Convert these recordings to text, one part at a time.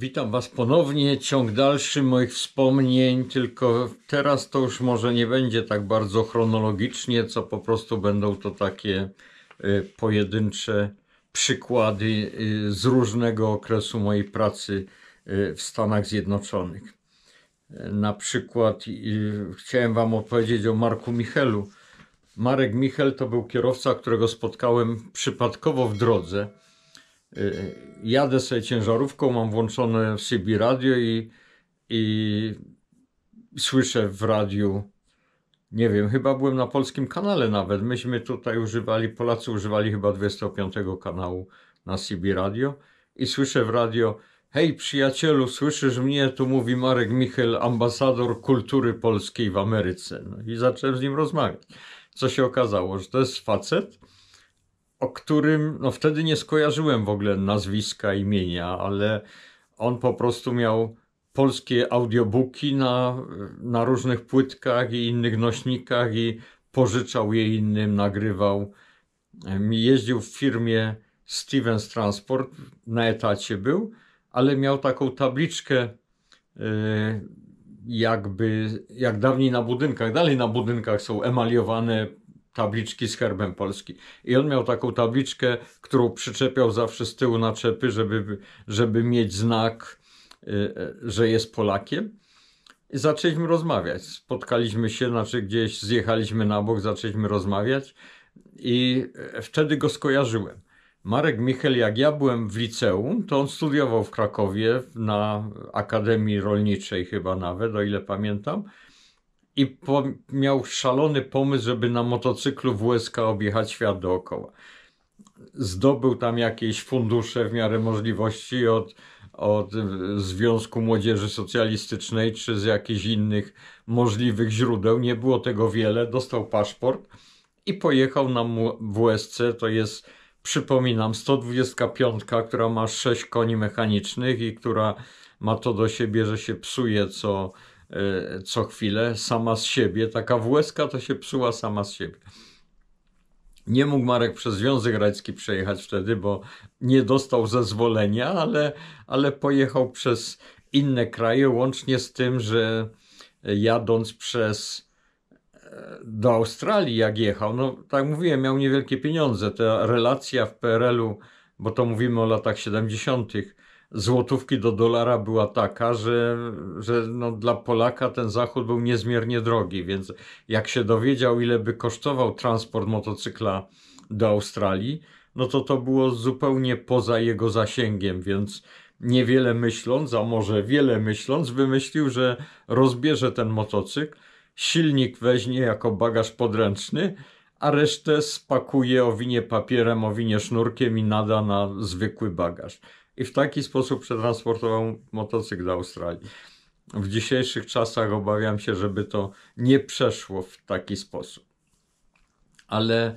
Witam Was ponownie. Ciąg dalszy moich wspomnień, tylko teraz to już może nie będzie tak bardzo chronologicznie, co po prostu będą to takie y, pojedyncze przykłady y, z różnego okresu mojej pracy y, w Stanach Zjednoczonych. Na przykład chciałem Wam opowiedzieć o Marku Michelu. Marek Michel to był kierowca, którego spotkałem przypadkowo w drodze Y, y, jadę sobie ciężarówką, mam włączone CB radio i, i słyszę w radiu, nie wiem, chyba byłem na polskim kanale nawet. Myśmy tutaj używali, Polacy używali chyba 25 kanału na CB radio i słyszę w radio, hej przyjacielu, słyszysz mnie? Tu mówi Marek Michel, ambasador kultury polskiej w Ameryce. No i zacząłem z nim rozmawiać. Co się okazało, że to jest facet, o którym no wtedy nie skojarzyłem w ogóle nazwiska, imienia, ale on po prostu miał polskie audiobooki na, na różnych płytkach i innych nośnikach i pożyczał je innym, nagrywał. Jeździł w firmie Stevens Transport, na etacie był, ale miał taką tabliczkę y, jakby, jak dawniej na budynkach, dalej na budynkach są emaliowane tabliczki z herbem Polski. I on miał taką tabliczkę, którą przyczepiał zawsze z tyłu na czepy, żeby, żeby mieć znak, y, y, że jest Polakiem. I zaczęliśmy rozmawiać. Spotkaliśmy się, znaczy gdzieś zjechaliśmy na bok, zaczęliśmy rozmawiać i e, wtedy go skojarzyłem. Marek Michel, jak ja byłem w liceum, to on studiował w Krakowie na Akademii Rolniczej chyba nawet, o ile pamiętam i po, miał szalony pomysł, żeby na motocyklu WSK objechać świat dookoła. Zdobył tam jakieś fundusze w miarę możliwości od, od Związku Młodzieży Socjalistycznej czy z jakichś innych możliwych źródeł. Nie było tego wiele. Dostał paszport i pojechał na WSC. To jest, przypominam, 125, która ma 6 koni mechanicznych i która ma to do siebie, że się psuje co Y, co chwilę sama z siebie. Taka włeska to się psuła sama z siebie. Nie mógł Marek przez Związek Radziecki przejechać wtedy, bo nie dostał zezwolenia, ale, ale pojechał przez inne kraje, łącznie z tym, że jadąc przez e, do Australii, jak jechał, no tak mówiłem, miał niewielkie pieniądze. Ta relacja w PRL-u, bo to mówimy o latach 70., złotówki do dolara była taka, że, że no dla Polaka ten zachód był niezmiernie drogi, więc jak się dowiedział, ile by kosztował transport motocykla do Australii, no to to było zupełnie poza jego zasięgiem, więc niewiele myśląc, a może wiele myśląc, wymyślił, że rozbierze ten motocykl, silnik weźmie jako bagaż podręczny, a resztę spakuje, owinie papierem, owinie sznurkiem i nada na zwykły bagaż i w taki sposób przetransportował motocykl do Australii. W dzisiejszych czasach obawiam się, żeby to nie przeszło w taki sposób. Ale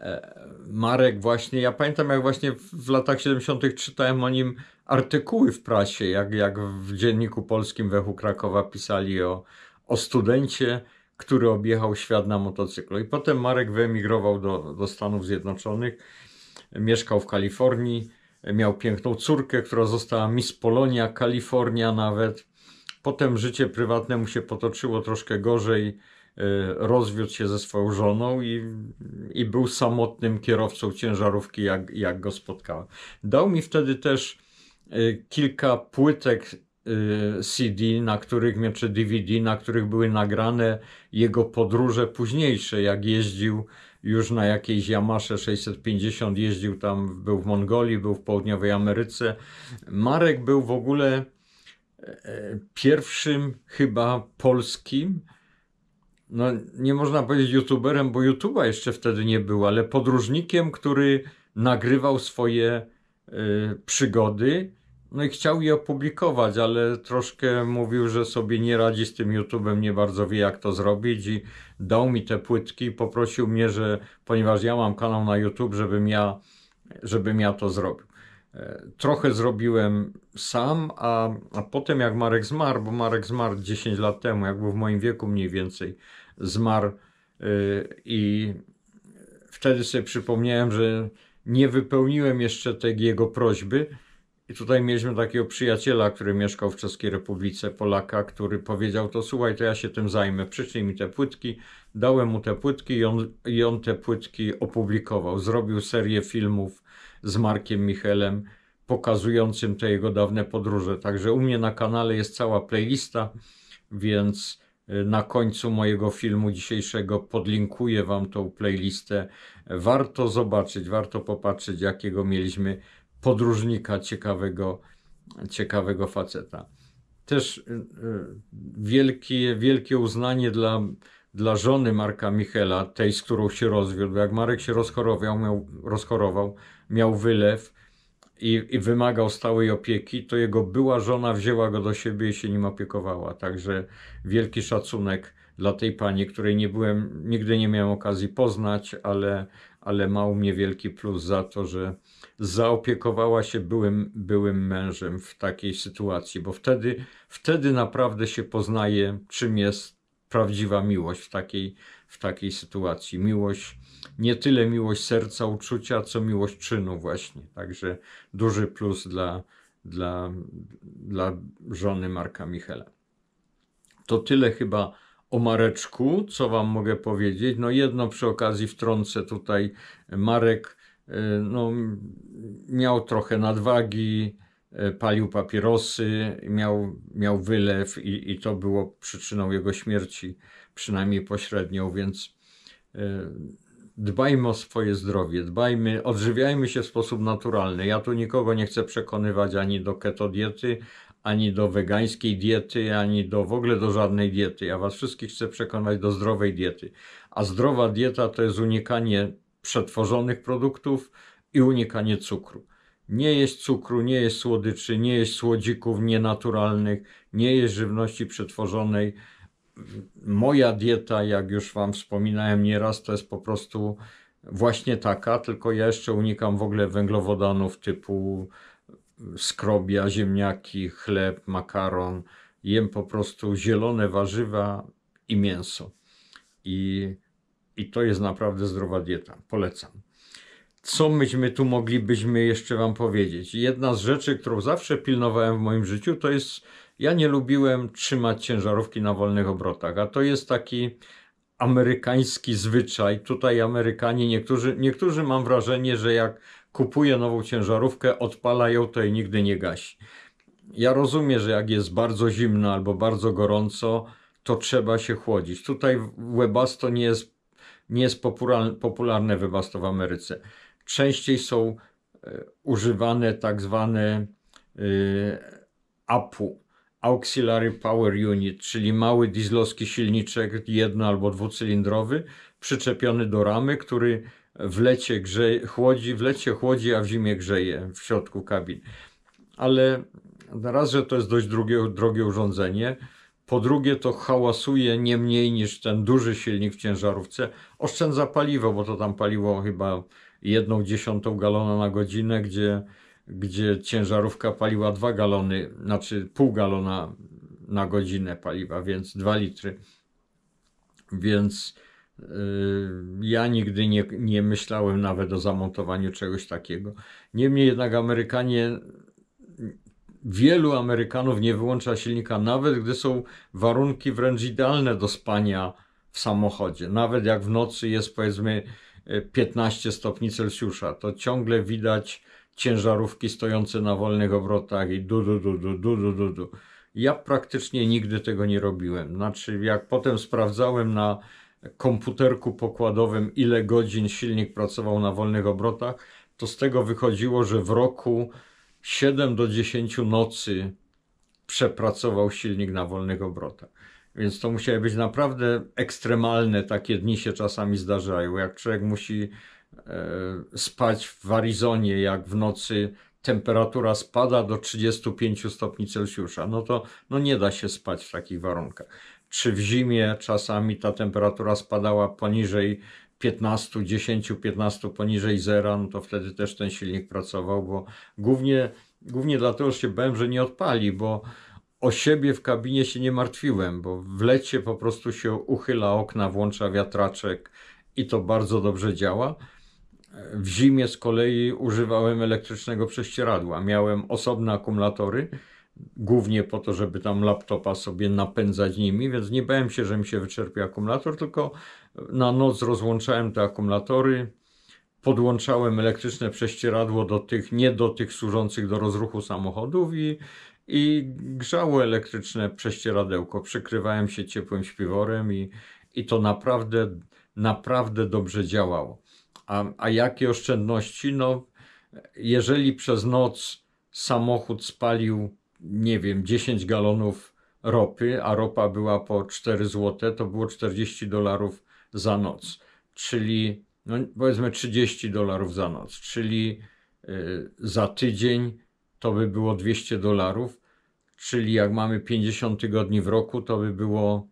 e, Marek właśnie, ja pamiętam jak właśnie w latach 70. czytałem o nim artykuły w prasie, jak, jak w Dzienniku Polskim Wechu Krakowa pisali o, o studencie, który objechał świat na motocyklu. I potem Marek wyemigrował do, do Stanów Zjednoczonych, mieszkał w Kalifornii, Miał piękną córkę, która została Miss Polonia, Kalifornia nawet. Potem życie prywatne mu się potoczyło troszkę gorzej. E, rozwiódł się ze swoją żoną i, i był samotnym kierowcą ciężarówki, jak, jak go spotkałem. Dał mi wtedy też e, kilka płytek e, CD, na których czy DVD, na których były nagrane jego podróże późniejsze, jak jeździł już na jakiejś Yamasze 650 jeździł tam, był w Mongolii, był w Południowej Ameryce. Marek był w ogóle e, pierwszym chyba polskim, no nie można powiedzieć youtuberem, bo YouTube'a jeszcze wtedy nie było, ale podróżnikiem, który nagrywał swoje y, przygody no i chciał je opublikować, ale troszkę mówił, że sobie nie radzi z tym YouTube'em, nie bardzo wie jak to zrobić i dał mi te płytki i poprosił mnie, że ponieważ ja mam kanał na YouTube, żebym ja, żebym ja to zrobił. E, trochę zrobiłem sam, a, a potem jak Marek zmarł, bo Marek zmarł 10 lat temu, jak był w moim wieku mniej więcej, zmarł yy, i wtedy sobie przypomniałem, że nie wypełniłem jeszcze tej jego prośby, i tutaj mieliśmy takiego przyjaciela, który mieszkał w Czeskiej Republice, Polaka, który powiedział to słuchaj, to ja się tym zajmę, przyczyń mi te płytki. Dałem mu te płytki i on, i on te płytki opublikował. Zrobił serię filmów z Markiem Michelem pokazującym te jego dawne podróże. Także u mnie na kanale jest cała playlista, więc y, na końcu mojego filmu dzisiejszego podlinkuję Wam tą playlistę. Warto zobaczyć, warto popatrzeć, jakiego mieliśmy podróżnika, ciekawego, ciekawego faceta. Też y, y, wielkie, wielkie uznanie dla, dla żony Marka Michela, tej, z którą się rozwiódł. Jak Marek się rozchorował, miał, rozchorował, miał wylew i, i wymagał stałej opieki, to jego była żona wzięła go do siebie i się nim opiekowała. Także wielki szacunek dla tej pani, której nie byłem, nigdy nie miałem okazji poznać, ale ale ma u mnie wielki plus za to, że zaopiekowała się byłym, byłym mężem w takiej sytuacji, bo wtedy, wtedy naprawdę się poznaje, czym jest prawdziwa miłość w takiej, w takiej sytuacji. Miłość, nie tyle miłość serca, uczucia, co miłość czynu, właśnie. Także duży plus dla, dla, dla żony Marka Michela. To tyle chyba o Mareczku, co Wam mogę powiedzieć? No jedno przy okazji wtrącę tutaj, e, Marek e, no, miał trochę nadwagi, e, palił papierosy, miał, miał wylew i, i to było przyczyną jego śmierci, przynajmniej pośrednią, więc dbajmy o swoje zdrowie, dbajmy, odżywiajmy się w sposób naturalny. Ja tu nikogo nie chcę przekonywać ani do keto diety, ani do wegańskiej diety, ani do w ogóle do żadnej diety. Ja Was wszystkich chcę przekonać do zdrowej diety. A zdrowa dieta to jest unikanie przetworzonych produktów i unikanie cukru. Nie jest cukru, nie jest słodyczy, nie jest słodzików nienaturalnych, nie jest żywności przetworzonej. Moja dieta, jak już Wam wspominałem nieraz, to jest po prostu właśnie taka, tylko ja jeszcze unikam w ogóle węglowodanów typu skrobia, ziemniaki, chleb, makaron. Jem po prostu zielone warzywa i mięso. I, i to jest naprawdę zdrowa dieta. Polecam. Co myśmy tu moglibyśmy jeszcze Wam powiedzieć? Jedna z rzeczy, którą zawsze pilnowałem w moim życiu, to jest ja nie lubiłem trzymać ciężarówki na wolnych obrotach, a to jest taki amerykański zwyczaj. Tutaj Amerykanie, niektórzy, niektórzy mam wrażenie, że jak kupuje nową ciężarówkę, odpala ją, to i nigdy nie gasi. Ja rozumiem, że jak jest bardzo zimno albo bardzo gorąco, to trzeba się chłodzić. Tutaj webasto nie jest, nie jest popularne, webasto w Ameryce. Częściej są e, używane tak zwane e, APU, Auxiliary Power Unit, czyli mały dieslowski silniczek jedno- albo dwucylindrowy, przyczepiony do ramy, który w lecie grzeje, chłodzi, w lecie chłodzi, a w zimie grzeje w środku kabin. Ale raz, że to jest dość drogie, drogie urządzenie, po drugie to hałasuje nie mniej niż ten duży silnik w ciężarówce, oszczędza paliwo, bo to tam paliło chyba jedną dziesiątą galona na godzinę, gdzie, gdzie ciężarówka paliła dwa galony, znaczy pół galona na godzinę paliwa, więc dwa litry. Więc Yy, ja nigdy nie, nie myślałem nawet o zamontowaniu czegoś takiego. Niemniej jednak Amerykanie, wielu Amerykanów nie wyłącza silnika, nawet gdy są warunki wręcz idealne do spania w samochodzie. Nawet jak w nocy jest powiedzmy 15 stopni Celsjusza, to ciągle widać ciężarówki stojące na wolnych obrotach i du du du du du du du. du. Ja praktycznie nigdy tego nie robiłem. Znaczy, jak potem sprawdzałem na komputerku pokładowym, ile godzin silnik pracował na wolnych obrotach, to z tego wychodziło, że w roku 7 do 10 nocy przepracował silnik na wolnych obrotach. Więc to musiały być naprawdę ekstremalne, takie dni się czasami zdarzają. Jak człowiek musi e, spać w Arizonie, jak w nocy temperatura spada do 35 stopni Celsjusza, no to no nie da się spać w takich warunkach czy w zimie czasami ta temperatura spadała poniżej 15, 10, 15 poniżej zera, no to wtedy też ten silnik pracował, bo głównie, głównie dlatego że się bałem, że nie odpali, bo o siebie w kabinie się nie martwiłem, bo w lecie po prostu się uchyla okna, włącza wiatraczek i to bardzo dobrze działa. W zimie z kolei używałem elektrycznego prześcieradła. Miałem osobne akumulatory, głównie po to, żeby tam laptopa sobie napędzać nimi, więc nie bałem się, że mi się wyczerpie akumulator, tylko na noc rozłączałem te akumulatory, podłączałem elektryczne prześcieradło do tych, nie do tych służących do rozruchu samochodów i, i grzało elektryczne prześcieradełko. Przykrywałem się ciepłym śpiworem i, i to naprawdę, naprawdę dobrze działało. A, a jakie oszczędności? No, jeżeli przez noc samochód spalił nie wiem, 10 galonów ropy, a ropa była po 4 zł, to było 40 dolarów za noc, czyli no powiedzmy 30 dolarów za noc, czyli y, za tydzień to by było 200 dolarów, czyli jak mamy 50 tygodni w roku, to by było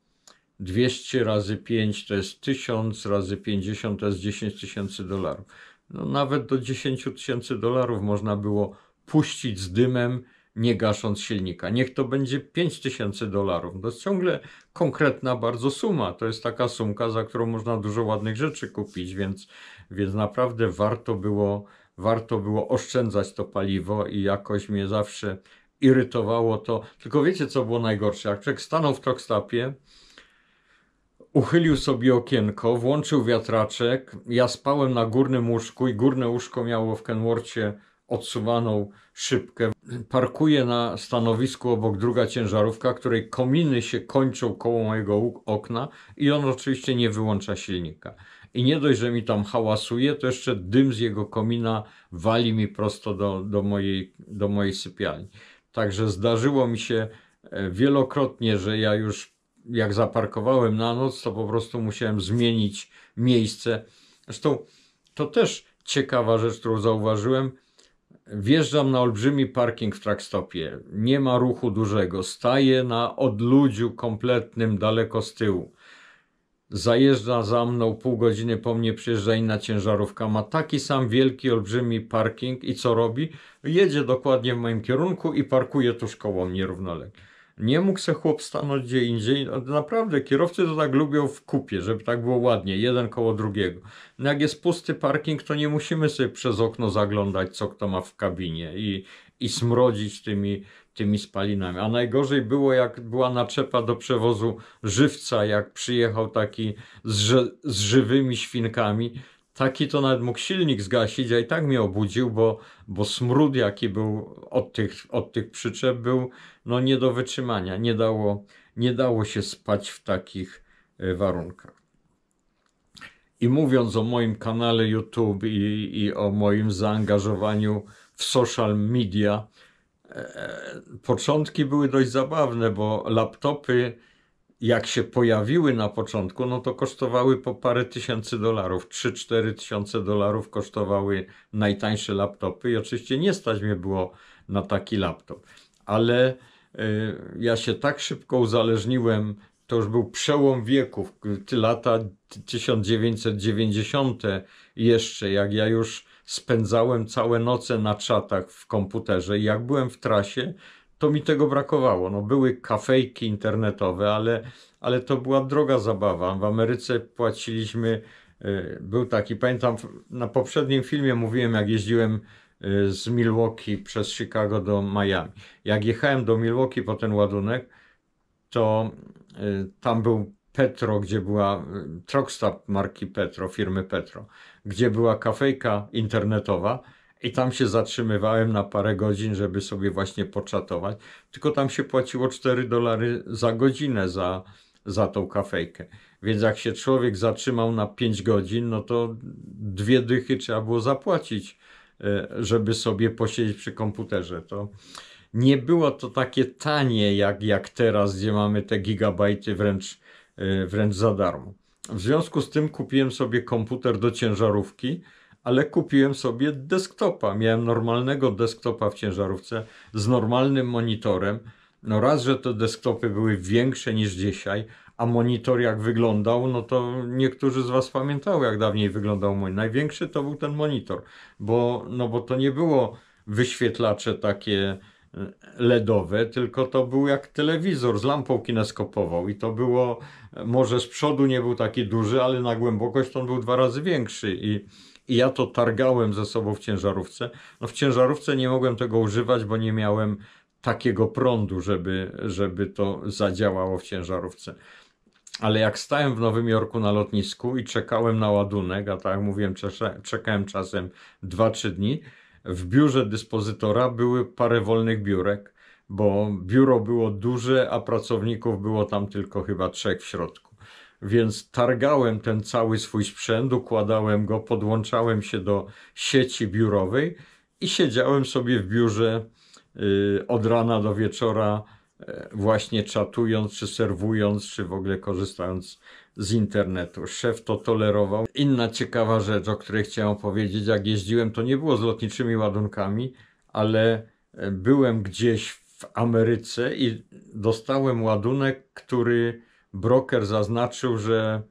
200 razy 5 to jest 1000, razy 50 to jest 10 tysięcy dolarów. No, nawet do 10 tysięcy dolarów można było puścić z dymem, nie gasząc silnika. Niech to będzie 5000 dolarów. To jest ciągle konkretna bardzo suma. To jest taka sumka, za którą można dużo ładnych rzeczy kupić, więc, więc naprawdę warto było, warto było oszczędzać to paliwo i jakoś mnie zawsze irytowało to. Tylko wiecie, co było najgorsze? Jak człowiek stanął w trokstapie, uchylił sobie okienko, włączył wiatraczek, ja spałem na górnym łóżku i górne łóżko miało w Kenworthie odsuwaną szybkę. Parkuje na stanowisku obok druga ciężarówka, której kominy się kończą koło mojego okna i on oczywiście nie wyłącza silnika. I nie dość, że mi tam hałasuje, to jeszcze dym z jego komina wali mi prosto do, do, mojej, do mojej sypialni. Także zdarzyło mi się e, wielokrotnie, że ja już jak zaparkowałem na noc, to po prostu musiałem zmienić miejsce. Zresztą to też ciekawa rzecz, którą zauważyłem Wjeżdżam na olbrzymi parking w trackstopie. Nie ma ruchu dużego. Staję na odludziu kompletnym daleko z tyłu. Zajeżdża za mną, pół godziny po mnie przyjeżdża inna ciężarówka. Ma taki sam wielki, olbrzymi parking i co robi? Jedzie dokładnie w moim kierunku i parkuje tuż koło mnie równolegle. Nie mógł se chłop stanąć gdzie indziej. Naprawdę, kierowcy to tak lubią w kupie, żeby tak było ładnie, jeden koło drugiego. No jak jest pusty parking, to nie musimy sobie przez okno zaglądać, co kto ma w kabinie i, i smrodzić tymi, tymi spalinami. A najgorzej było, jak była naczepa do przewozu żywca, jak przyjechał taki z, z żywymi świnkami Taki to nawet mógł silnik zgasić, a i tak mnie obudził, bo, bo smród jaki był od tych, od tych przyczep był no, nie do wytrzymania. Nie dało, nie dało się spać w takich e, warunkach. I mówiąc o moim kanale YouTube i, i o moim zaangażowaniu w social media, e, e początki były dość zabawne, bo laptopy jak się pojawiły na początku, no to kosztowały po parę tysięcy dolarów. 3-4 tysiące dolarów kosztowały najtańsze laptopy i oczywiście nie stać mnie było na taki laptop. Ale y, ja się tak szybko uzależniłem, to już był przełom wieków, ty lata 1990 jeszcze, jak ja już spędzałem całe noce na czatach w komputerze i jak byłem w trasie, to mi tego brakowało. No, były kafejki internetowe, ale, ale to była droga zabawa. W Ameryce płaciliśmy, y, był taki, pamiętam, na poprzednim filmie mówiłem, jak jeździłem y, z Milwaukee przez Chicago do Miami. Jak jechałem do Milwaukee po ten ładunek, to y, tam był Petro, gdzie była Truckstop marki Petro, firmy Petro, gdzie była kafejka internetowa i tam się zatrzymywałem na parę godzin, żeby sobie właśnie poczatować. Tylko tam się płaciło 4 dolary za godzinę za, za tą kafejkę. Więc jak się człowiek zatrzymał na 5 godzin, no to dwie dychy trzeba było zapłacić, e, żeby sobie posiedzieć przy komputerze. To nie było to takie tanie jak, jak teraz, gdzie mamy te gigabajty wręcz, e, wręcz za darmo. W związku z tym kupiłem sobie komputer do ciężarówki ale kupiłem sobie desktopa. Miałem normalnego desktopa w ciężarówce z normalnym monitorem. No raz, że te desktopy były większe niż dzisiaj, a monitor jak wyglądał, no to niektórzy z Was pamiętają, jak dawniej wyglądał mój. Największy to był ten monitor, bo, no bo to nie było wyświetlacze takie e, LEDowe, tylko to był jak telewizor z lampą kineskopową i to było, e, może z przodu nie był taki duży, ale na głębokość on był dwa razy większy i i ja to targałem ze sobą w ciężarówce. No w ciężarówce nie mogłem tego używać, bo nie miałem takiego prądu, żeby, żeby to zadziałało w ciężarówce. Ale jak stałem w Nowym Jorku na lotnisku i czekałem na ładunek, a tak jak mówiłem, czekałem czasem 2-3 dni, w biurze dyspozytora były parę wolnych biurek, bo biuro było duże, a pracowników było tam tylko chyba trzech w środku więc targałem ten cały swój sprzęt, układałem go, podłączałem się do sieci biurowej i siedziałem sobie w biurze y, od rana do wieczora, y, właśnie czatując, czy serwując, czy w ogóle korzystając z internetu. Szef to tolerował. Inna ciekawa rzecz, o której chciałem powiedzieć, jak jeździłem, to nie było z lotniczymi ładunkami, ale e, byłem gdzieś w Ameryce i dostałem ładunek, który broker zaznaczył, że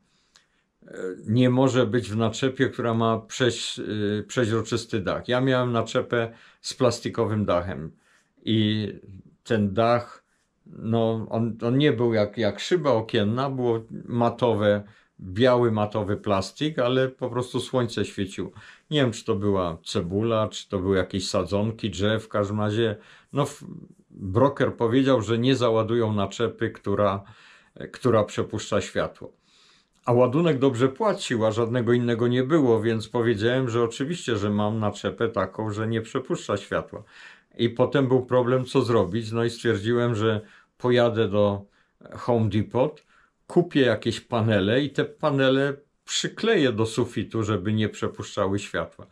e, nie może być w naczepie, która ma prześ, e, przeźroczysty dach. Ja miałem naczepę z plastikowym dachem i ten dach, no, on, on nie był jak, jak szyba okienna, było matowe, biały matowy plastik, ale po prostu słońce świeciło. Nie wiem, czy to była cebula, czy to były jakieś sadzonki, drzew, w każdym razie, no, broker powiedział, że nie załadują naczepy, która E, która przepuszcza światło. A ładunek dobrze płacił, a żadnego innego nie było, więc powiedziałem, że oczywiście, że mam naczepę taką, że nie przepuszcza światła. I potem był problem, co zrobić. No i stwierdziłem, że pojadę do Home Depot, kupię jakieś panele i te panele przykleję do sufitu, żeby nie przepuszczały światła.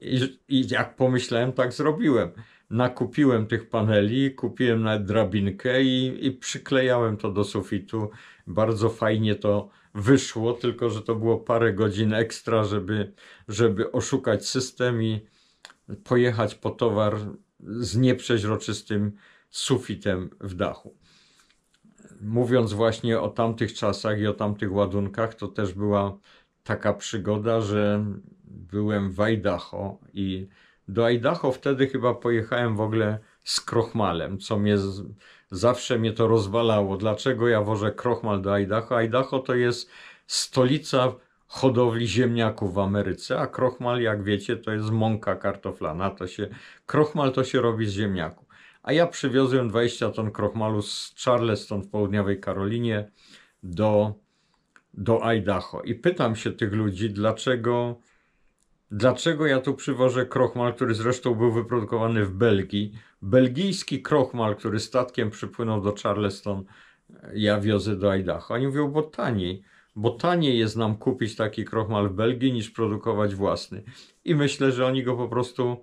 I, i jak pomyślałem, tak zrobiłem nakupiłem tych paneli, kupiłem nawet drabinkę i, i przyklejałem to do sufitu. Bardzo fajnie to wyszło, tylko że to było parę godzin ekstra, żeby, żeby oszukać system i pojechać po towar z nieprzeźroczystym sufitem w dachu. Mówiąc właśnie o tamtych czasach i o tamtych ładunkach, to też była taka przygoda, że byłem w Idaho i do Idaho wtedy chyba pojechałem w ogóle z krochmalem, co mnie z... zawsze mnie to rozwalało. Dlaczego ja wożę krochmal do Idaho? Idaho to jest stolica hodowli ziemniaków w Ameryce, a krochmal, jak wiecie, to jest mąka kartoflana. To się, krochmal to się robi z ziemniaków. A ja przywiozłem 20 ton krochmalu z Charleston w południowej Karolinie do, do Idaho. I pytam się tych ludzi, dlaczego Dlaczego ja tu przywożę krochmal, który zresztą był wyprodukowany w Belgii? Belgijski krochmal, który statkiem przypłynął do Charleston, e, ja wiozę do Idaho. Oni mówią, bo taniej, bo taniej jest nam kupić taki krochmal w Belgii niż produkować własny. I myślę, że oni go po prostu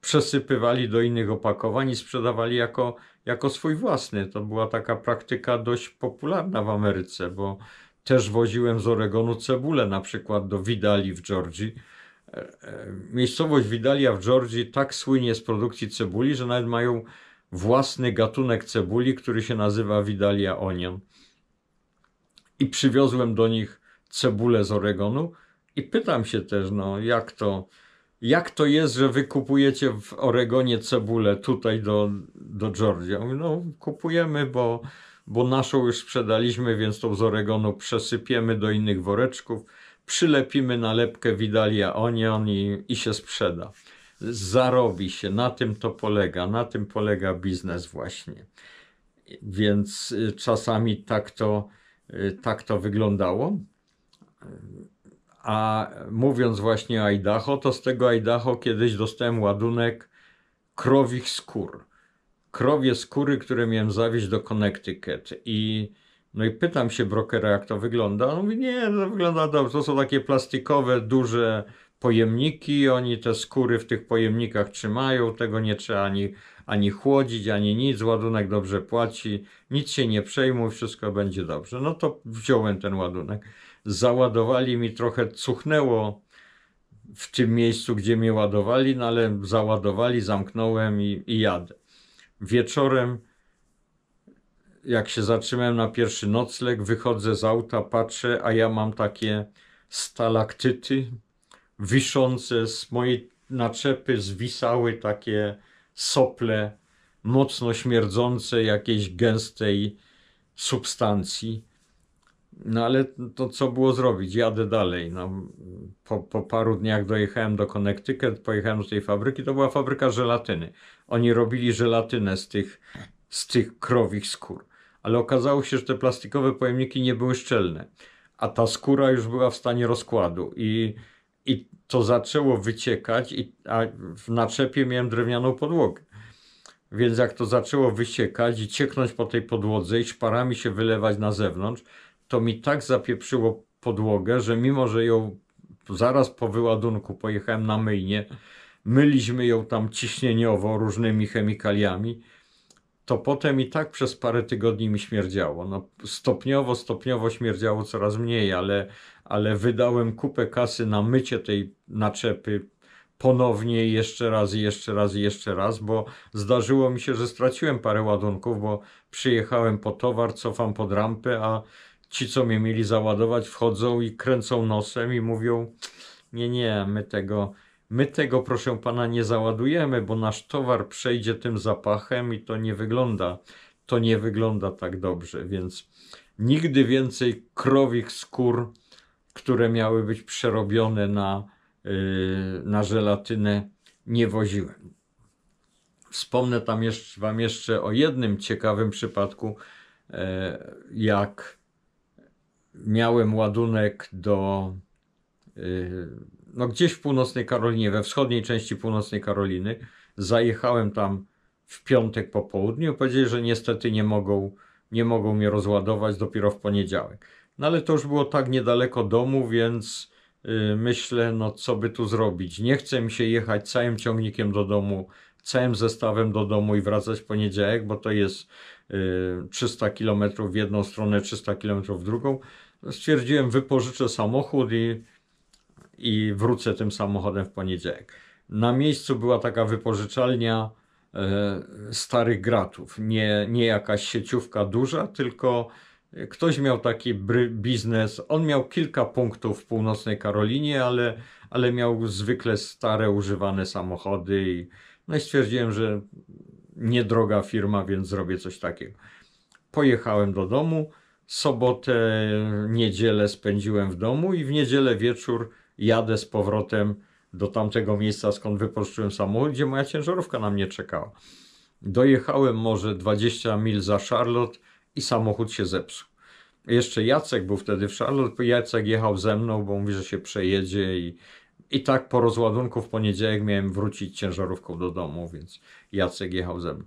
przesypywali do innych opakowań i sprzedawali jako, jako swój własny. To była taka praktyka dość popularna w Ameryce, bo też woziłem z Oregonu cebulę na przykład do Vidali w Georgii Miejscowość Vidalia w Georgii tak słynie z produkcji cebuli, że nawet mają własny gatunek cebuli, który się nazywa Vidalia onion. I przywiozłem do nich cebulę z Oregonu i pytam się też, no jak to, jak to jest, że wy kupujecie w Oregonie cebulę tutaj do, do Georgia? No kupujemy, bo, bo naszą już sprzedaliśmy, więc tą z Oregonu przesypiemy do innych woreczków przylepimy nalepkę Vidalia Onion i, i się sprzeda. Zarobi się, na tym to polega, na tym polega biznes właśnie. Więc y, czasami tak to, y, tak to wyglądało. A mówiąc właśnie o Idaho, to z tego Idaho kiedyś dostałem ładunek krowich skór. Krowie skóry, które miałem zawieźć do Connecticut i no i pytam się brokera, jak to wygląda. On mówi, nie, to wygląda dobrze. To są takie plastikowe, duże pojemniki. Oni te skóry w tych pojemnikach trzymają. Tego nie trzeba ani, ani chłodzić, ani nic. Ładunek dobrze płaci. Nic się nie przejmuj, wszystko będzie dobrze. No to wziąłem ten ładunek. Załadowali mi trochę, cuchnęło w tym miejscu, gdzie mnie ładowali, no ale załadowali, zamknąłem i, i jadę. Wieczorem jak się zatrzymałem na pierwszy nocleg, wychodzę z auta, patrzę, a ja mam takie stalaktyty wiszące z mojej naczepy, zwisały takie sople mocno śmierdzące jakiejś gęstej substancji. No ale to co było zrobić? Jadę dalej. No, po, po paru dniach dojechałem do Connecticut, pojechałem z tej fabryki. To była fabryka żelatyny. Oni robili żelatynę z tych, z tych krowich skór ale okazało się, że te plastikowe pojemniki nie były szczelne, a ta skóra już była w stanie rozkładu i, i to zaczęło wyciekać, i, a w naczepie miałem drewnianą podłogę. Więc jak to zaczęło wyciekać i cieknąć po tej podłodze i szparami się wylewać na zewnątrz, to mi tak zapieprzyło podłogę, że mimo, że ją zaraz po wyładunku pojechałem na myjnie, myliśmy ją tam ciśnieniowo różnymi chemikaliami, to potem i tak przez parę tygodni mi śmierdziało. No, stopniowo, stopniowo śmierdziało coraz mniej, ale, ale wydałem kupę kasy na mycie tej naczepy ponownie jeszcze raz, jeszcze raz, jeszcze raz, bo zdarzyło mi się, że straciłem parę ładunków, bo przyjechałem po towar, cofam pod rampę, a ci, co mnie mieli załadować, wchodzą i kręcą nosem i mówią: Nie, nie, my tego My tego, proszę pana, nie załadujemy, bo nasz towar przejdzie tym zapachem i to nie wygląda, to nie wygląda tak dobrze, więc nigdy więcej krowich skór, które miały być przerobione na, yy, na żelatynę, nie woziłem. Wspomnę tam jeszcze, Wam jeszcze o jednym ciekawym przypadku, yy, jak miałem ładunek do. Yy, no gdzieś w północnej Karolinie, we wschodniej części północnej Karoliny. Zajechałem tam w piątek po południu. Powiedzieli, że niestety nie mogą, nie mogą mnie rozładować dopiero w poniedziałek. No ale to już było tak niedaleko domu, więc yy, myślę, no co by tu zrobić. Nie chcę mi się jechać całym ciągnikiem do domu, całym zestawem do domu i wracać w poniedziałek, bo to jest yy, 300 km w jedną stronę, 300 km w drugą. Stwierdziłem, wypożyczę samochód i i wrócę tym samochodem w poniedziałek. Na miejscu była taka wypożyczalnia e, starych gratów. Nie, nie jakaś sieciówka duża, tylko ktoś miał taki biznes. On miał kilka punktów w północnej Karolinie, ale, ale miał zwykle stare, używane samochody. I, no i stwierdziłem, że niedroga firma, więc zrobię coś takiego. Pojechałem do domu. Sobotę, niedzielę spędziłem w domu i w niedzielę wieczór jadę z powrotem do tamtego miejsca, skąd wypożyczyłem samochód, gdzie moja ciężarówka na mnie czekała. Dojechałem może 20 mil za Charlotte i samochód się zepsuł. Jeszcze Jacek był wtedy w Charlotte, Jacek jechał ze mną, bo mówi, że się przejedzie i, i tak po rozładunku w poniedziałek miałem wrócić ciężarówką do domu, więc Jacek jechał ze mną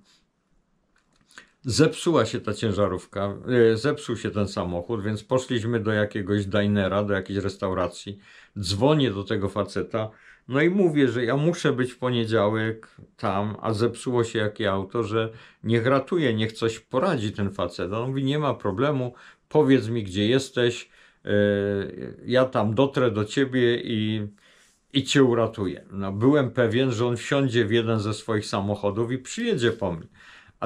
zepsuła się ta ciężarówka, e, zepsuł się ten samochód, więc poszliśmy do jakiegoś dinera, do jakiejś restauracji. Dzwonię do tego faceta, no i mówię, że ja muszę być w poniedziałek tam, a zepsuło się jakie auto, że niech ratuje, niech coś poradzi ten facet. On mówi, nie ma problemu, powiedz mi gdzie jesteś, e, ja tam dotrę do ciebie i, i cię uratuję. No, byłem pewien, że on wsiądzie w jeden ze swoich samochodów i przyjedzie po mnie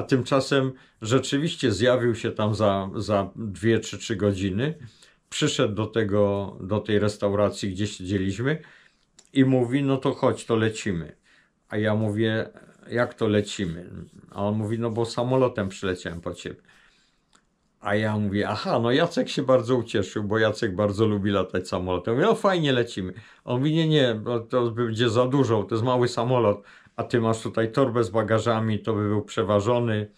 a tymczasem rzeczywiście zjawił się tam za, za dwie czy trzy godziny, przyszedł do, tego, do tej restauracji, gdzie siedzieliśmy i mówi, no to chodź, to lecimy. A ja mówię, jak to lecimy? A on mówi, no bo samolotem przyleciałem po ciebie. A ja mówię, aha, no Jacek się bardzo ucieszył, bo Jacek bardzo lubi latać samolotem. Mówię, no fajnie, lecimy. On mówi, nie, nie, to będzie za dużo, to jest mały samolot a ty masz tutaj torbę z bagażami, to by był przeważony.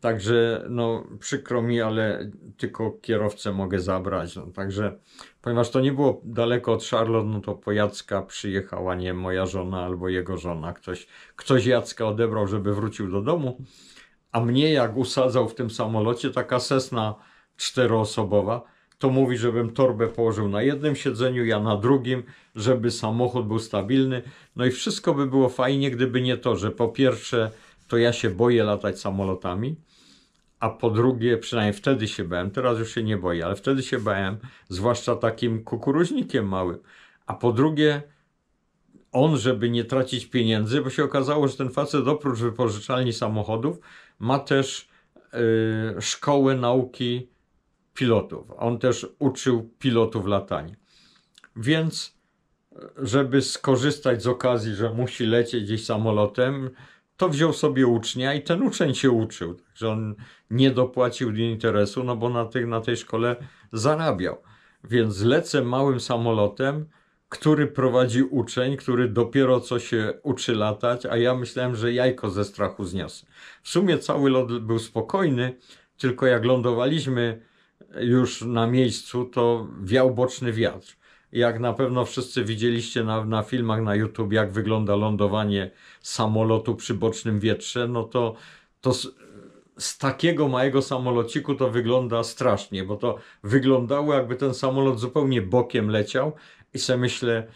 Także no przykro mi, ale tylko kierowcę mogę zabrać. No, także ponieważ to nie było daleko od Charlotte, no to po Jacka przyjechała nie moja żona albo jego żona. Ktoś, ktoś Jacka odebrał, żeby wrócił do domu. A mnie jak usadzał w tym samolocie taka sesna czteroosobowa, to mówi, żebym torbę położył na jednym siedzeniu, ja na drugim, żeby samochód był stabilny. No i wszystko by było fajnie, gdyby nie to, że po pierwsze, to ja się boję latać samolotami, a po drugie, przynajmniej wtedy się bałem, teraz już się nie boję, ale wtedy się bałem, zwłaszcza takim kukuruźnikiem małym. A po drugie, on, żeby nie tracić pieniędzy, bo się okazało, że ten facet oprócz wypożyczalni samochodów ma też yy, szkołę nauki pilotów. On też uczył pilotów latania. Więc, e, żeby skorzystać z okazji, że musi lecieć gdzieś samolotem, to wziął sobie ucznia i ten uczeń się uczył. Także on nie dopłacił do interesu, no bo na, tych, na tej szkole zarabiał. Więc lecę małym samolotem, który prowadzi uczeń, który dopiero co się uczy latać, a ja myślałem, że jajko ze strachu zniosę. W sumie cały lot był spokojny, tylko jak lądowaliśmy już na miejscu, to wiał boczny wiatr. Jak na pewno wszyscy widzieliście na, na filmach na YouTube, jak wygląda lądowanie samolotu przy bocznym wietrze, no to, to z, z takiego małego samolociku to wygląda strasznie, bo to wyglądało jakby ten samolot zupełnie bokiem leciał i sobie myślę,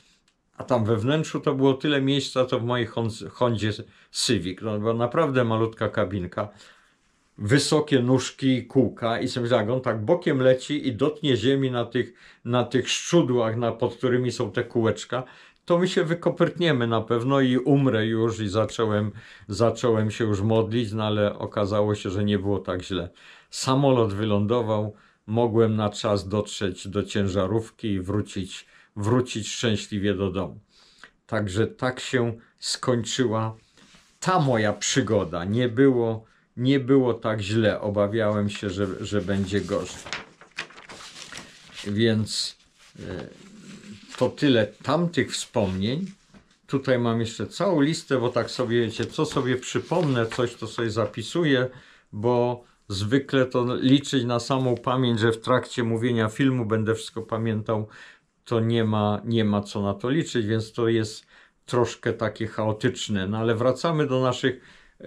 a tam we wnętrzu to było tyle miejsca, to w mojej Hondzie Civic, no, bo naprawdę malutka kabinka, wysokie nóżki i kółka i tak, on tak bokiem leci i dotnie ziemi na tych, na tych szczudłach, na, pod którymi są te kółeczka, to my się wykopertniemy na pewno i umrę już i zacząłem, zacząłem się już modlić, no ale okazało się, że nie było tak źle. Samolot wylądował, mogłem na czas dotrzeć do ciężarówki i wrócić, wrócić szczęśliwie do domu. Także tak się skończyła ta moja przygoda. Nie było nie było tak źle. Obawiałem się, że, że będzie gorzej. Więc e, to tyle tamtych wspomnień. Tutaj mam jeszcze całą listę, bo tak sobie wiecie, co sobie przypomnę, coś to sobie zapisuję, bo zwykle to liczyć na samą pamięć, że w trakcie mówienia filmu będę wszystko pamiętał, to nie ma, nie ma co na to liczyć, więc to jest troszkę takie chaotyczne. No ale wracamy do naszych Y,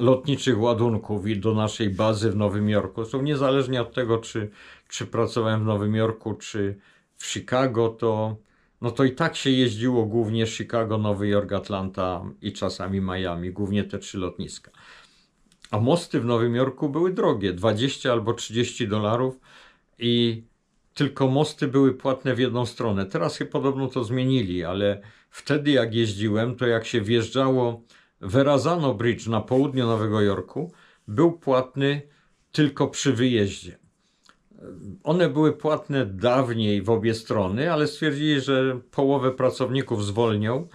lotniczych ładunków i do naszej bazy w Nowym Jorku. Są niezależnie od tego, czy, czy pracowałem w Nowym Jorku, czy w Chicago, to, no to i tak się jeździło głównie Chicago, Nowy Jork, Atlanta i czasami Miami, głównie te trzy lotniska. A mosty w Nowym Jorku były drogie, 20 albo 30 dolarów i tylko mosty były płatne w jedną stronę. Teraz się podobno to zmienili, ale wtedy jak jeździłem, to jak się wjeżdżało Verazano Bridge na południu Nowego Jorku był płatny tylko przy wyjeździe. One były płatne dawniej w obie strony, ale stwierdzili, że połowę pracowników zwolnią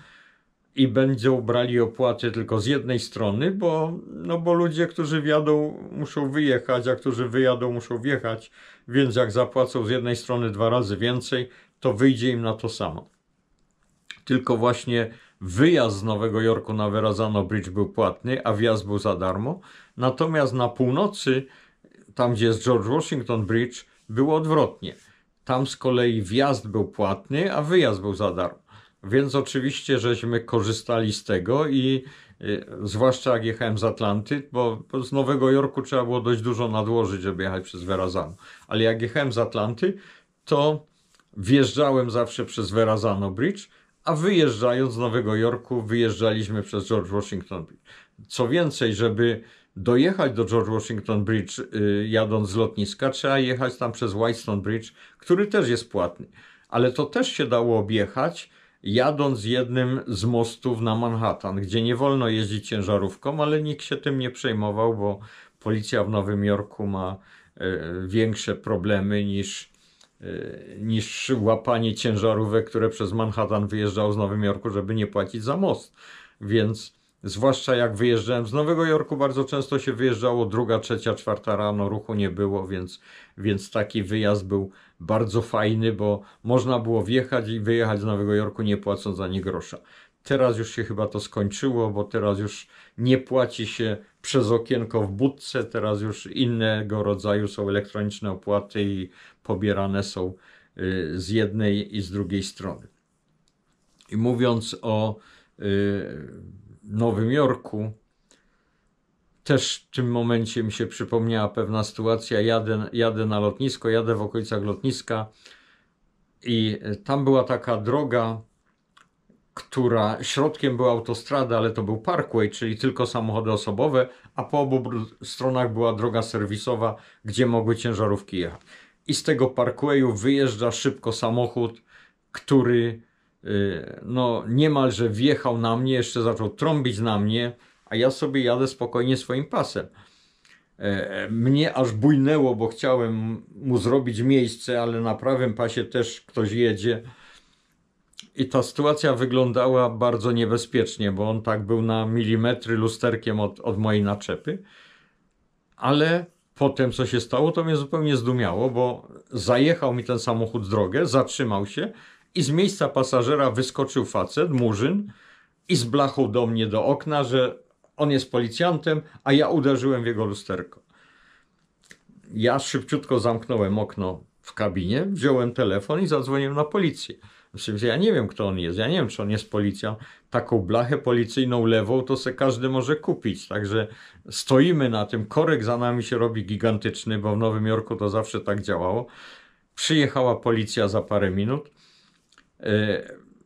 i będą brali opłaty tylko z jednej strony, bo, no bo ludzie, którzy wjadą, muszą wyjechać, a którzy wyjadą, muszą wjechać, więc jak zapłacą z jednej strony dwa razy więcej, to wyjdzie im na to samo. Tylko właśnie Wyjazd z Nowego Jorku na Verrazano Bridge był płatny, a wjazd był za darmo. Natomiast na północy, tam gdzie jest George Washington Bridge, było odwrotnie. Tam z kolei wjazd był płatny, a wyjazd był za darmo. Więc oczywiście żeśmy korzystali z tego i e, zwłaszcza jak jechałem z Atlanty, bo, bo z Nowego Jorku trzeba było dość dużo nadłożyć, żeby jechać przez Verrazano. Ale jak jechałem z Atlanty, to wjeżdżałem zawsze przez Verrazano Bridge a wyjeżdżając z Nowego Jorku, wyjeżdżaliśmy przez George Washington Bridge. Co więcej, żeby dojechać do George Washington Bridge y, jadąc z lotniska, trzeba jechać tam przez Whitestone Bridge, który też jest płatny. Ale to też się dało objechać, jadąc jednym z mostów na Manhattan, gdzie nie wolno jeździć ciężarówką, ale nikt się tym nie przejmował, bo policja w Nowym Jorku ma y, y, większe problemy niż Y, niż łapanie ciężarówek, które przez Manhattan wyjeżdżało z Nowym Jorku, żeby nie płacić za most. Więc zwłaszcza jak wyjeżdżałem z Nowego Jorku, bardzo często się wyjeżdżało druga, trzecia, czwarta rano, ruchu nie było, więc, więc taki wyjazd był bardzo fajny, bo można było wjechać i wyjechać z Nowego Jorku nie płacąc ani grosza. Teraz już się chyba to skończyło, bo teraz już nie płaci się przez okienko w budce, teraz już innego rodzaju są elektroniczne opłaty i pobierane są y, z jednej i z drugiej strony. I mówiąc o y, Nowym Jorku, też w tym momencie mi się przypomniała pewna sytuacja. Jadę, jadę na lotnisko, jadę w okolicach lotniska i tam była taka droga, która środkiem była autostrada, ale to był parkway, czyli tylko samochody osobowe, a po obu stronach była droga serwisowa, gdzie mogły ciężarówki jechać. I z tego parkwayu wyjeżdża szybko samochód, który y, no, niemalże wjechał na mnie, jeszcze zaczął trąbić na mnie, a ja sobie jadę spokojnie swoim pasem. E, mnie aż bujnęło, bo chciałem mu zrobić miejsce, ale na prawym pasie też ktoś jedzie i ta sytuacja wyglądała bardzo niebezpiecznie, bo on tak był na milimetry lusterkiem od, od mojej naczepy. Ale potem, co się stało, to mnie zupełnie zdumiało, bo zajechał mi ten samochód drogę, zatrzymał się i z miejsca pasażera wyskoczył facet, murzyn, i z do mnie do okna, że on jest policjantem, a ja uderzyłem w jego lusterko. Ja szybciutko zamknąłem okno w kabinie, wziąłem telefon i zadzwoniłem na policję. Znaczy, ja nie wiem, kto on jest. Ja nie wiem, czy on jest policją. Taką blachę policyjną lewą to se każdy może kupić. Także stoimy na tym. Korek za nami się robi gigantyczny, bo w Nowym Jorku to zawsze tak działało. Przyjechała policja za parę minut. E,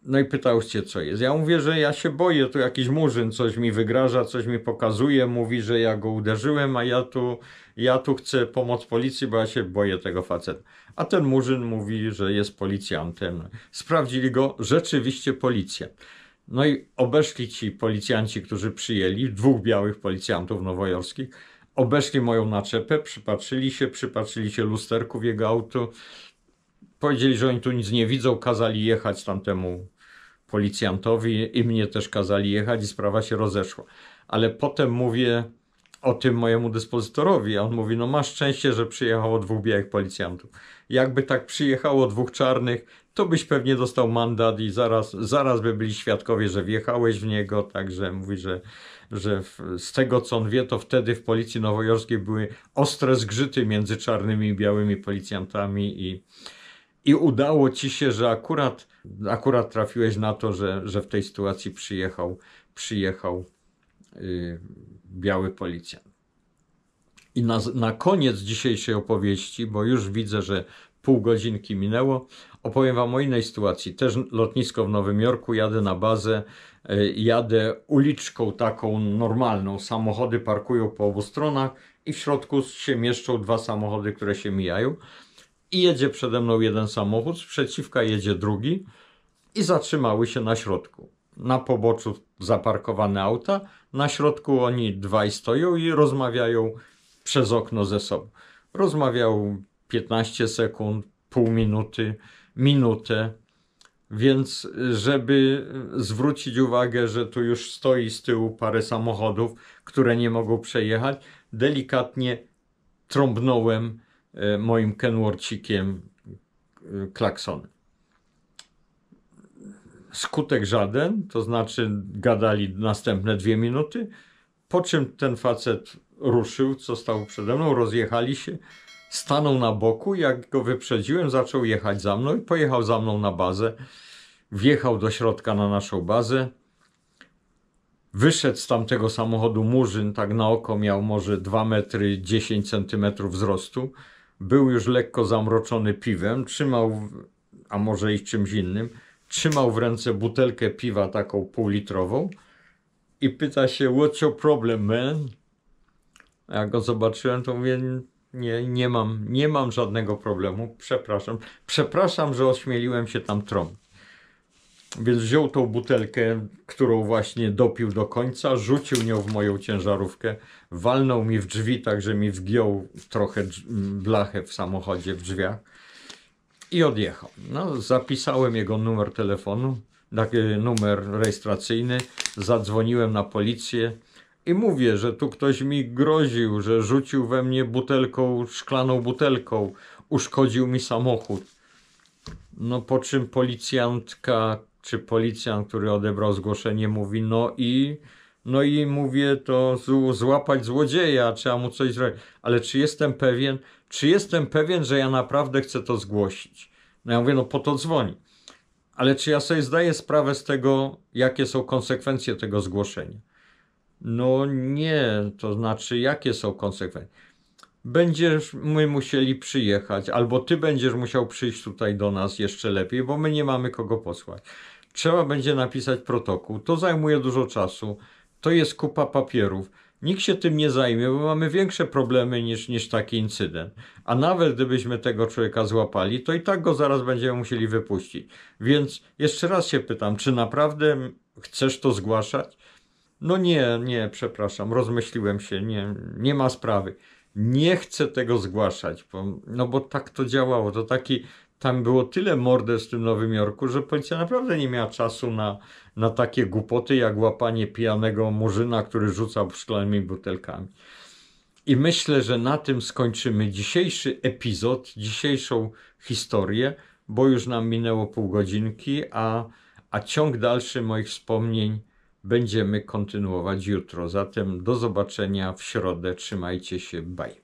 no i pytał się, co jest. Ja mówię, że ja się boję, tu jakiś murzyn coś mi wygraża, coś mi pokazuje, mówi, że ja go uderzyłem, a ja tu, ja tu chcę pomóc policji, bo ja się boję tego faceta. A ten murzyn mówi, że jest policjantem. Sprawdzili go, rzeczywiście policja. No i obeszli ci policjanci, którzy przyjęli, dwóch białych policjantów nowojorskich, obeszli moją naczepę, przypatrzyli się, przypatrzyli się lusterku w jego auto, powiedzieli, że oni tu nic nie widzą, kazali jechać tamtemu policjantowi i mnie też kazali jechać i sprawa się rozeszła. Ale potem mówię o tym mojemu dyspozytorowi, a on mówi, no masz szczęście, że przyjechało dwóch białych policjantów. Jakby tak przyjechało dwóch czarnych, to byś pewnie dostał mandat i zaraz, zaraz by byli świadkowie, że wjechałeś w niego, także mówi, że, że w, z tego co on wie, to wtedy w policji nowojorskiej były ostre zgrzyty między czarnymi i białymi policjantami i, i udało ci się, że akurat Akurat trafiłeś na to, że, że w tej sytuacji przyjechał, przyjechał yy, biały policjant. I na, na koniec dzisiejszej opowieści, bo już widzę, że pół godzinki minęło, opowiem Wam o innej sytuacji. Też lotnisko w Nowym Jorku, jadę na bazę, y, jadę uliczką taką normalną. Samochody parkują po obu stronach i w środku się mieszczą dwa samochody, które się mijają i jedzie przede mną jeden samochód, sprzeciwka jedzie drugi i zatrzymały się na środku. Na poboczu zaparkowane auta, na środku oni dwaj stoją i rozmawiają przez okno ze sobą. Rozmawiał 15 sekund, pół minuty, minutę. Więc, żeby zwrócić uwagę, że tu już stoi z tyłu parę samochodów, które nie mogą przejechać, delikatnie trąbnąłem E, moim Kenworcikiem e, klaksony. Skutek żaden, to znaczy gadali następne dwie minuty, po czym ten facet ruszył, co stało przede mną, rozjechali się, stanął na boku, jak go wyprzedziłem, zaczął jechać za mną i pojechał za mną na bazę, wjechał do środka na naszą bazę, wyszedł z tamtego samochodu murzyn, tak na oko miał może 2 metry 10 centymetrów wzrostu, był już lekko zamroczony piwem, trzymał, a może i czymś innym, trzymał w ręce butelkę piwa taką półlitrową i pyta się, what's your problem, man? A jak go zobaczyłem, to mówię, nie, nie mam, nie mam żadnego problemu, przepraszam. Przepraszam, że ośmieliłem się tam trąb. Więc wziął tą butelkę, którą właśnie dopił do końca, rzucił nią w moją ciężarówkę, walnął mi w drzwi, także że mi wgiął trochę blachę w samochodzie, w drzwiach i odjechał. No, zapisałem jego numer telefonu, taki y, numer rejestracyjny, zadzwoniłem na policję i mówię, że tu ktoś mi groził, że rzucił we mnie butelką, szklaną butelką, uszkodził mi samochód. No po czym policjantka czy policjant, który odebrał zgłoszenie, mówi, no i, no i mówię to złapać złodzieja, trzeba mu coś zrobić. Ale czy jestem pewien, czy jestem pewien, że ja naprawdę chcę to zgłosić? No ja mówię, no po to dzwoni. Ale czy ja sobie zdaję sprawę z tego, jakie są konsekwencje tego zgłoszenia? No nie, to znaczy, jakie są konsekwencje? Będziesz, my musieli przyjechać, albo ty będziesz musiał przyjść tutaj do nas jeszcze lepiej, bo my nie mamy kogo posłać trzeba będzie napisać protokół. To zajmuje dużo czasu, to jest kupa papierów. Nikt się tym nie zajmie, bo mamy większe problemy niż, niż taki incydent. A nawet gdybyśmy tego człowieka złapali, to i tak go zaraz będziemy musieli wypuścić. Więc jeszcze raz się pytam, czy naprawdę chcesz to zgłaszać? No nie, nie, przepraszam, rozmyśliłem się, nie, nie ma sprawy. Nie chcę tego zgłaszać, bo, no bo tak to działało. To taki tam było tyle morderstw w tym Nowym Jorku, że policja naprawdę nie miała czasu na, na takie głupoty, jak łapanie pijanego murzyna, który rzucał szklanymi butelkami. I myślę, że na tym skończymy dzisiejszy epizod, dzisiejszą historię, bo już nam minęło pół godzinki, a, a ciąg dalszy moich wspomnień będziemy kontynuować jutro. Zatem do zobaczenia w środę. Trzymajcie się. Bye.